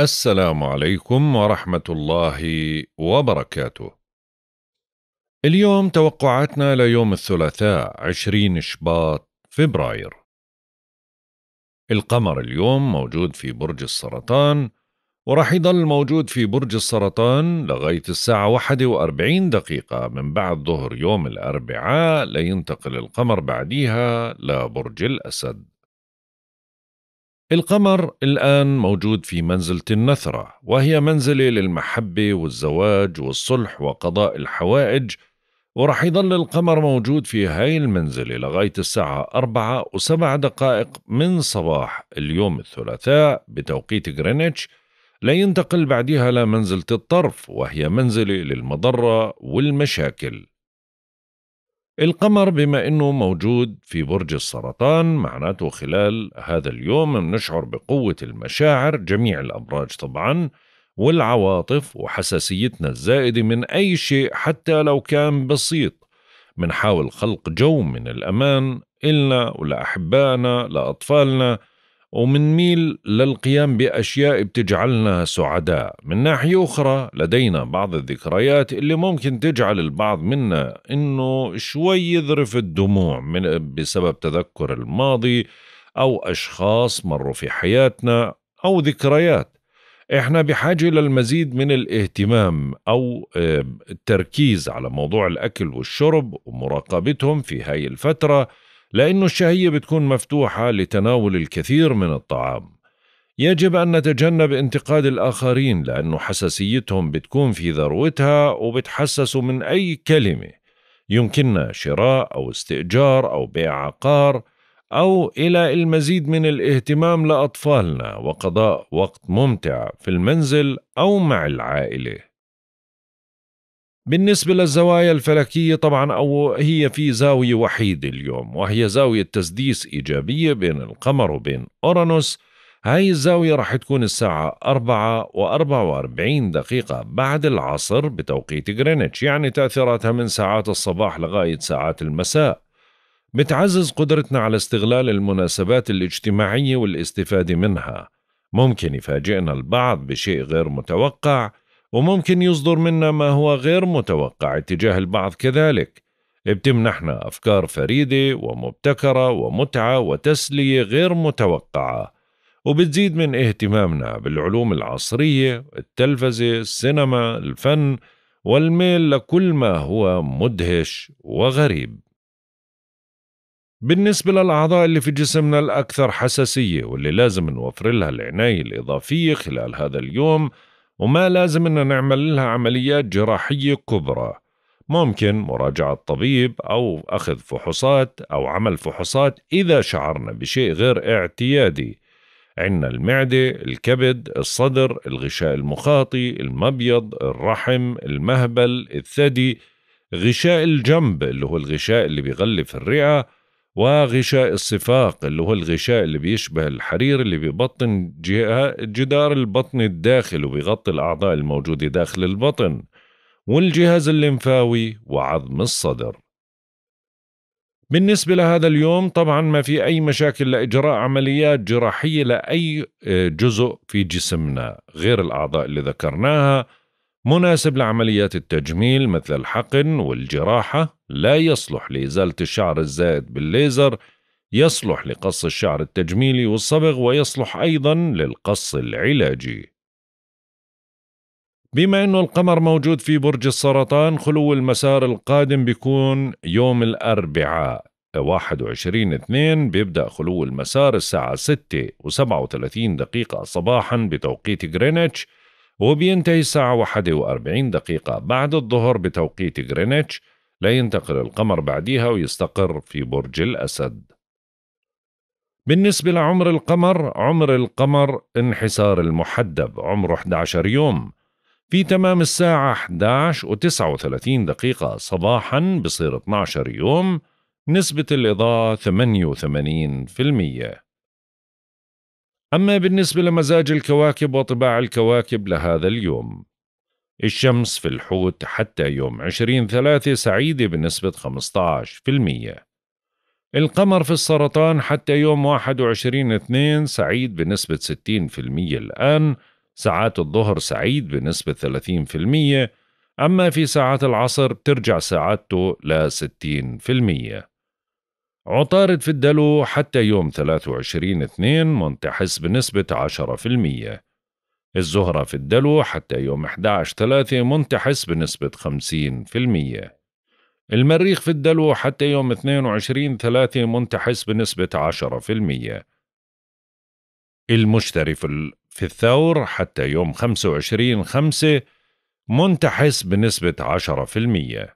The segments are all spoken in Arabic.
السلام عليكم ورحمة الله وبركاته. اليوم توقعاتنا ليوم الثلاثاء 20 شباط فبراير. القمر اليوم موجود في برج السرطان وراح يضل موجود في برج السرطان لغاية الساعة 41 دقيقة من بعد ظهر يوم الأربعاء لينتقل القمر بعديها لبرج الأسد. القمر الآن موجود في منزلة النثرة وهي منزلة للمحبة والزواج والصلح وقضاء الحوائج ورح يضل القمر موجود في هاي المنزلة لغاية الساعة أربعة وسبع دقائق من صباح اليوم الثلاثاء بتوقيت غرينتش لينتقل بعدها لمنزلة الطرف وهي منزلة للمضرة والمشاكل القمر بما أنه موجود في برج السرطان معناته خلال هذا اليوم بنشعر بقوة المشاعر جميع الأبراج طبعا والعواطف وحساسيتنا الزائدة من أي شيء حتى لو كان بسيط بنحاول خلق جو من الأمان إلنا ولأحبائنا لأطفالنا ومنميل للقيام بأشياء بتجعلنا سعداء من ناحية أخرى لدينا بعض الذكريات اللي ممكن تجعل البعض منا أنه شوي يذرف الدموع من بسبب تذكر الماضي أو أشخاص مروا في حياتنا أو ذكريات احنا بحاجة للمزيد من الاهتمام أو آه، التركيز على موضوع الأكل والشرب ومراقبتهم في هاي الفترة لأن الشهية بتكون مفتوحة لتناول الكثير من الطعام يجب أن نتجنب انتقاد الآخرين لأن حساسيتهم بتكون في ذروتها وبتحسسوا من أي كلمة يمكننا شراء أو استئجار أو بيع عقار أو إلى المزيد من الاهتمام لأطفالنا وقضاء وقت ممتع في المنزل أو مع العائلة بالنسبة للزوايا الفلكية طبعا أو هي في زاوية وحيدة اليوم وهي زاوية تسديس إيجابية بين القمر وبين أورانوس هاي الزاوية رح تكون الساعة أربعة وأربعة وأربعين دقيقة بعد العصر بتوقيت غرينتش يعني تأثيراتها من ساعات الصباح لغاية ساعات المساء بتعزز قدرتنا على استغلال المناسبات الاجتماعية والاستفادة منها ممكن يفاجئنا البعض بشيء غير متوقع وممكن يصدر منا ما هو غير متوقع اتجاه البعض كذلك بتمنحنا أفكار فريدة ومبتكرة ومتعة وتسلية غير متوقعة وبتزيد من اهتمامنا بالعلوم العصرية التلفزة السينما الفن والميل لكل ما هو مدهش وغريب بالنسبة للأعضاء اللي في جسمنا الأكثر حساسية واللي لازم نوفر لها العناية الإضافية خلال هذا اليوم وما لازم أن نعمل لها عمليات جراحية كبرى ممكن مراجعة طبيب أو أخذ فحوصات أو عمل فحوصات إذا شعرنا بشيء غير اعتيادي عندنا المعدة، الكبد، الصدر، الغشاء المخاطي، المبيض، الرحم، المهبل، الثدي، غشاء الجنب اللي هو الغشاء اللي بيغلف الرئة وغشاء الصفاق اللي هو الغشاء اللي بيشبه الحرير اللي بيبطن جدار البطن الداخل وبيغطي الأعضاء الموجودة داخل البطن والجهاز الليمفاوي وعظم الصدر بالنسبة لهذا اليوم طبعا ما في أي مشاكل لإجراء عمليات جراحية لأي آه، جزء في جسمنا غير الأعضاء اللي ذكرناها مناسب لعمليات التجميل مثل الحقن والجراحة لا يصلح لإزالة الشعر الزائد بالليزر يصلح لقص الشعر التجميلي والصبغ ويصلح أيضا للقص العلاجي بما أنه القمر موجود في برج السرطان خلو المسار القادم بيكون يوم الأربعاء 21 2 بيبدأ خلو المسار الساعة 6 و37 دقيقة صباحا بتوقيت غرينتش وبينتهي الساعة 41 دقيقة بعد الظهر بتوقيت غرينتش لينتقل القمر بعديها ويستقر في برج الأسد بالنسبة لعمر القمر عمر القمر انحسار المحدب عمره 11 يوم في تمام الساعة 11 و 39 دقيقة صباحا بصير 12 يوم نسبة الإضاءة 88% أما بالنسبة لمزاج الكواكب وطباع الكواكب لهذا اليوم الشمس في الحوت حتى يوم عشرين ثلاثة سعيدة بنسبة 15% القمر في السرطان حتى يوم 21 2 سعيد بنسبة 60% الآن ساعات الظهر سعيد بنسبة 30% أما في ساعات العصر بترجع ساعته ل 60% عطارد في الدلو حتى يوم 23 2 منتحس بنسبة 10% الزهرة في الدلو حتى يوم 11 3 منتحس بنسبة 50% المريخ في الدلو حتى يوم 22 3 منتحس بنسبة 10% المشتري في الثور حتى يوم 25 5 منتحس بنسبة 10%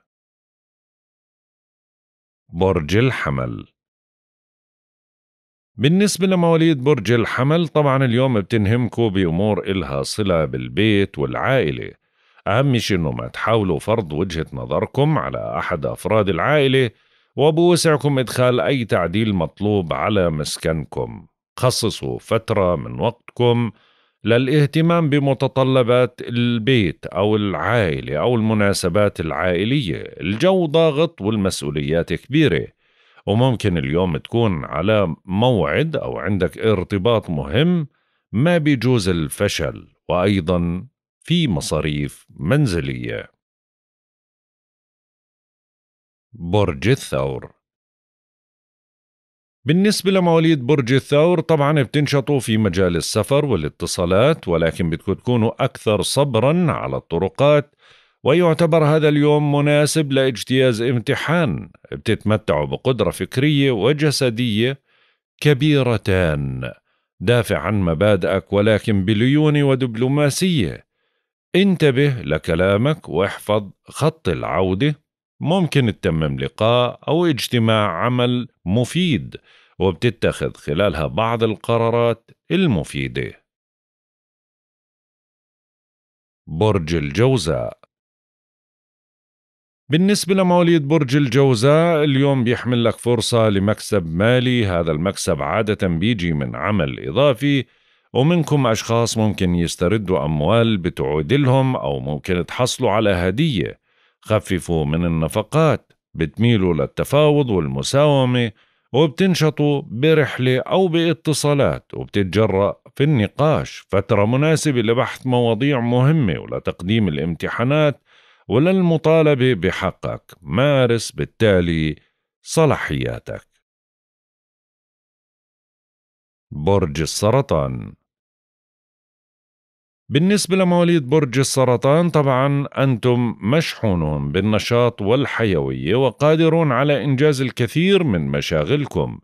برج الحمل بالنسبة لمواليد برج الحمل طبعا اليوم بتنهمكوا بأمور إلها صلة بالبيت والعائلة أهم شي إنه ما تحاولوا فرض وجهة نظركم على أحد أفراد العائلة وبوسعكم إدخال أي تعديل مطلوب على مسكنكم خصصوا فترة من وقتكم للاهتمام بمتطلبات البيت أو العائلة أو المناسبات العائلية الجو ضاغط والمسؤوليات كبيرة وممكن اليوم تكون على موعد أو عندك ارتباط مهم ما بيجوز الفشل وأيضا في مصاريف منزلية برج الثور بالنسبة لمواليد برج الثور طبعا بتنشطوا في مجال السفر والاتصالات ولكن بدكم تكونوا أكثر صبرا على الطرقات ويعتبر هذا اليوم مناسب لاجتياز امتحان بتتمتعوا بقدرة فكرية وجسدية كبيرتان دافع عن مبادئك ولكن بليونة ودبلوماسية انتبه لكلامك واحفظ خط العودة ممكن تتمم لقاء أو اجتماع عمل مفيد وبتتخذ خلالها بعض القرارات المفيدة برج الجوزاء بالنسبة لمواليد برج الجوزاء اليوم بيحمل لك فرصة لمكسب مالي هذا المكسب عادة بيجي من عمل إضافي ومنكم أشخاص ممكن يستردوا أموال بتعود لهم أو ممكن تحصلوا على هدية خففوا من النفقات بتميلوا للتفاوض والمساومة وبتنشطوا برحلة أو باتصالات وبتتجرأ في النقاش فترة مناسبة لبحث مواضيع مهمة ولتقديم الامتحانات وللمطالبة بحقك مارس بالتالي صلاحياتك برج السرطان بالنسبة لمواليد برج السرطان طبعا أنتم مشحونون بالنشاط والحيوية وقادرون على إنجاز الكثير من مشاغلكم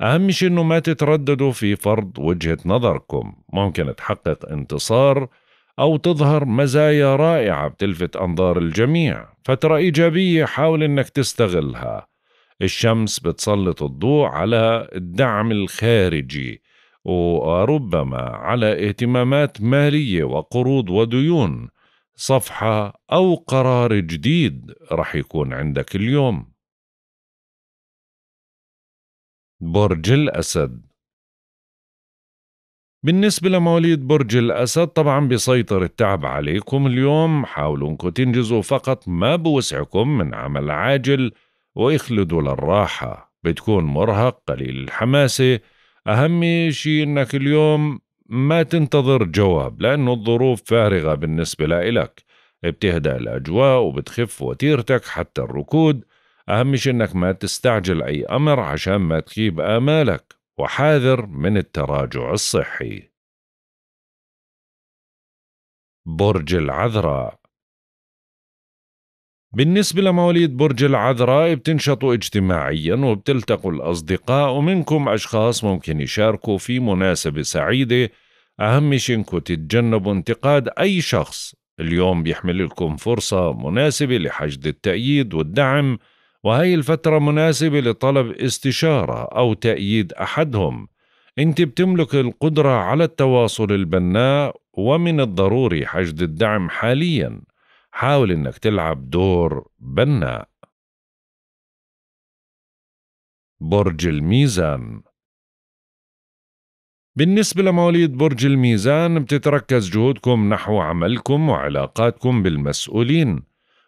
أهم شيء أنه ما تترددوا في فرض وجهة نظركم ممكن تحقق انتصار أو تظهر مزايا رائعة بتلفت أنظار الجميع فترة إيجابية حاول أنك تستغلها الشمس بتسلط الضوء على الدعم الخارجي وربما على اهتمامات مالية وقروض وديون صفحة أو قرار جديد رح يكون عندك اليوم برج الأسد بالنسبة لمواليد برج الأسد طبعا بيسيطر التعب عليكم اليوم حاولوا انكم تنجزوا فقط ما بوسعكم من عمل عاجل واخلدوا للراحة بتكون مرهق قليل الحماسة اهم شيء انك اليوم ما تنتظر جواب لانه الظروف فارغه بالنسبه لإلك بتهدأ الاجواء وبتخف وتيرتك حتى الركود اهم شيء انك ما تستعجل اي امر عشان ما تخيب امالك وحاذر من التراجع الصحي برج العذراء بالنسبة لمواليد برج العذراء بتنشطوا اجتماعيا وبتلتقوا الأصدقاء ومنكم أشخاص ممكن يشاركوا في مناسبة سعيدة أهم شيء إنكم تتجنبوا انتقاد أي شخص اليوم بيحمل لكم فرصة مناسبة لحشد التأييد والدعم وهي الفترة مناسبة لطلب استشارة أو تأييد أحدهم أنت بتملك القدرة على التواصل البناء ومن الضروري حشد الدعم حالياً حاول إنك تلعب دور بناء برج الميزان بالنسبة لمواليد برج الميزان بتتركز جهودكم نحو عملكم وعلاقاتكم بالمسؤولين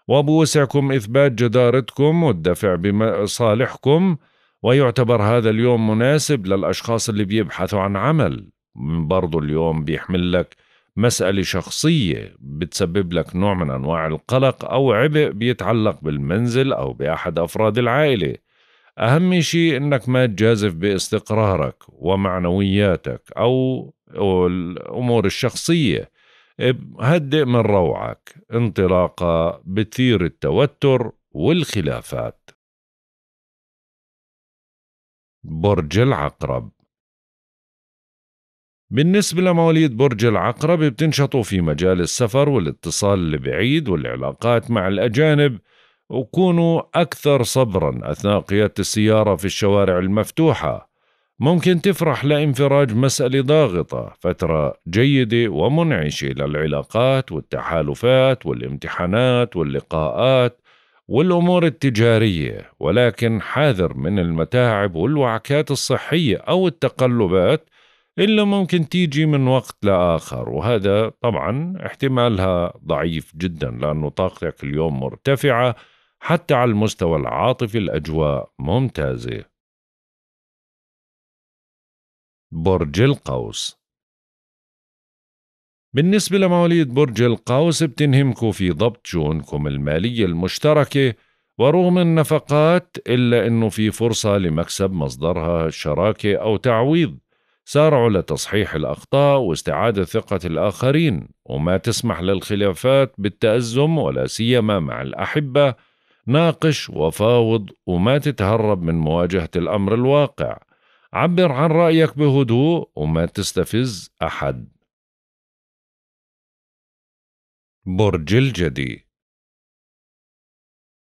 وبوسعكم إثبات جدارتكم والدفع بمصالحكم ويعتبر هذا اليوم مناسب للأشخاص اللي بيبحثوا عن عمل برضو اليوم بيحمل لك مسألة شخصية بتسبب لك نوع من أنواع القلق أو عبء بيتعلق بالمنزل أو بأحد أفراد العائلة أهم شيء أنك ما تجازف باستقرارك ومعنوياتك أو الأمور الشخصية هدئ من روعك انطلاقة بتثير التوتر والخلافات برج العقرب بالنسبة لمواليد برج العقرب بتنشطوا في مجال السفر والاتصال البعيد والعلاقات مع الأجانب وكونوا أكثر صبرا أثناء قيادة السيارة في الشوارع المفتوحة ممكن تفرح لانفراج مسألة ضاغطة فترة جيدة ومنعشة للعلاقات والتحالفات والامتحانات واللقاءات والأمور التجارية ولكن حاذر من المتاعب والوعكات الصحية أو التقلبات إلا ممكن تيجي من وقت لآخر وهذا طبعا احتمالها ضعيف جدا لأنه طاقتك اليوم مرتفعة حتى على المستوى العاطفي الأجواء ممتازة برج القوس بالنسبة لمواليد برج القوس بتنهمكوا في ضبط شؤونكم المالية المشتركة ورغم النفقات إلا أنه في فرصة لمكسب مصدرها الشراكة أو تعويض سارعوا لتصحيح الأخطاء واستعادة ثقة الآخرين وما تسمح للخلافات بالتأزم ولا سيما مع الأحبة ناقش وفاوض وما تتهرب من مواجهة الأمر الواقع عبر عن رأيك بهدوء وما تستفز أحد برج الجدي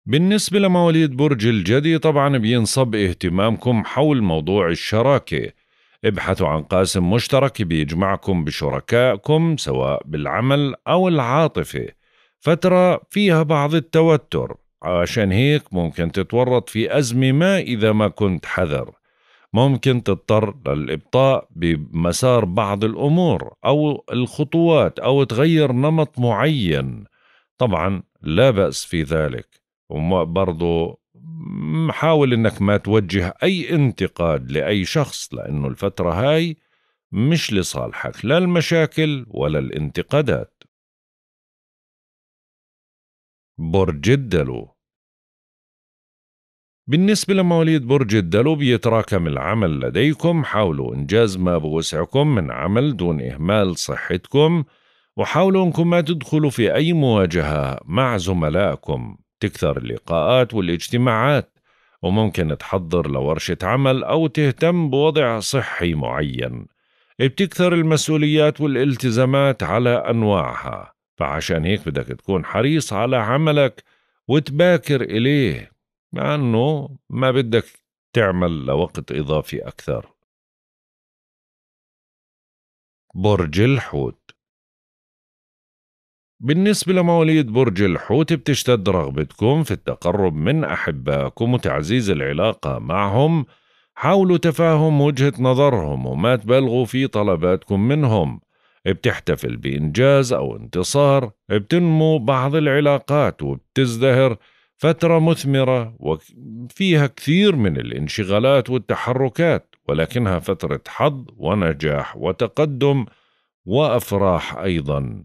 بالنسبة لمواليد برج الجدي طبعا بينصب اهتمامكم حول موضوع الشراكة ابحثوا عن قاسم مشترك بيجمعكم بشركائكم سواء بالعمل أو العاطفة فترة فيها بعض التوتر عشان هيك ممكن تتورط في أزمة ما إذا ما كنت حذر ممكن تضطر للإبطاء بمسار بعض الأمور أو الخطوات أو تغير نمط معين طبعا لا بأس في ذلك وبرضه حاول انك ما توجه اي انتقاد لاي شخص لانه الفتره هاي مش لصالحك لا المشاكل ولا الانتقادات برج الدلو بالنسبة لمواليد برج الدلو بيتراكم العمل لديكم حاولوا إنجاز ما بوسعكم من عمل دون إهمال صحتكم وحاولوا أنكم ما تدخلوا في أي مواجهة مع زملائكم تكثر اللقاءات والاجتماعات وممكن تحضر لورشة عمل أو تهتم بوضع صحي معين بتكثر المسؤوليات والالتزامات على أنواعها فعشان هيك بدك تكون حريص على عملك وتباكر إليه مع أنه ما بدك تعمل لوقت إضافي أكثر برج الحوت بالنسبة لمواليد برج الحوت بتشتد رغبتكم في التقرب من أحبائكم وتعزيز العلاقة معهم حاولوا تفاهم وجهة نظرهم وما تبالغوا في طلباتكم منهم بتحتفل بإنجاز أو انتصار بتنمو بعض العلاقات وبتزدهر فترة مثمرة وفيها كثير من الانشغالات والتحركات ولكنها فترة حظ ونجاح وتقدم وأفراح أيضاً